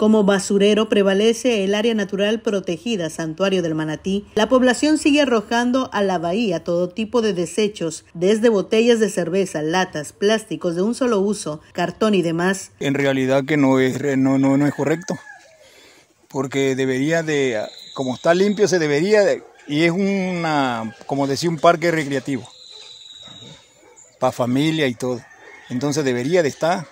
Como basurero prevalece el área natural protegida Santuario del Manatí. La población sigue arrojando a la bahía todo tipo de desechos, desde botellas de cerveza, latas, plásticos de un solo uso, cartón y demás. En realidad que no es, no, no, es correcto, porque debería de, como está limpio, se debería, de, y es una, como decía, un parque recreativo, para familia y todo. Entonces debería de estar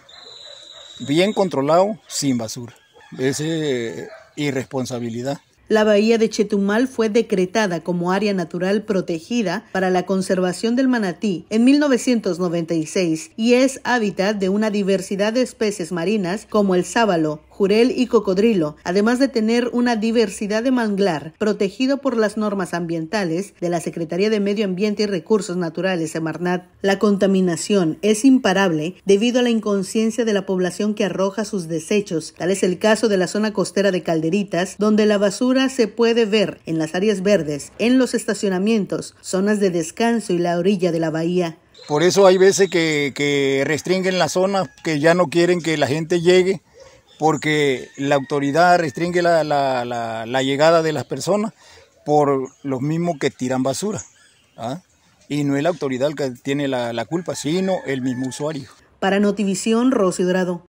bien controlado, sin basura es eh, irresponsabilidad. La bahía de Chetumal fue decretada como área natural protegida para la conservación del manatí en 1996 y es hábitat de una diversidad de especies marinas como el sábalo, jurel y cocodrilo, además de tener una diversidad de manglar protegido por las normas ambientales de la Secretaría de Medio Ambiente y Recursos Naturales, Marnat, La contaminación es imparable debido a la inconsciencia de la población que arroja sus desechos. Tal es el caso de la zona costera de Calderitas, donde la basura se puede ver en las áreas verdes, en los estacionamientos, zonas de descanso y la orilla de la bahía. Por eso hay veces que, que restringen la zona, que ya no quieren que la gente llegue porque la autoridad restringe la, llegada de las personas por los mismos que tiran basura. ¿ah? Y no es la autoridad el que tiene la, culpa, sino el mismo usuario. Para Notivisión, Rosy Dorado.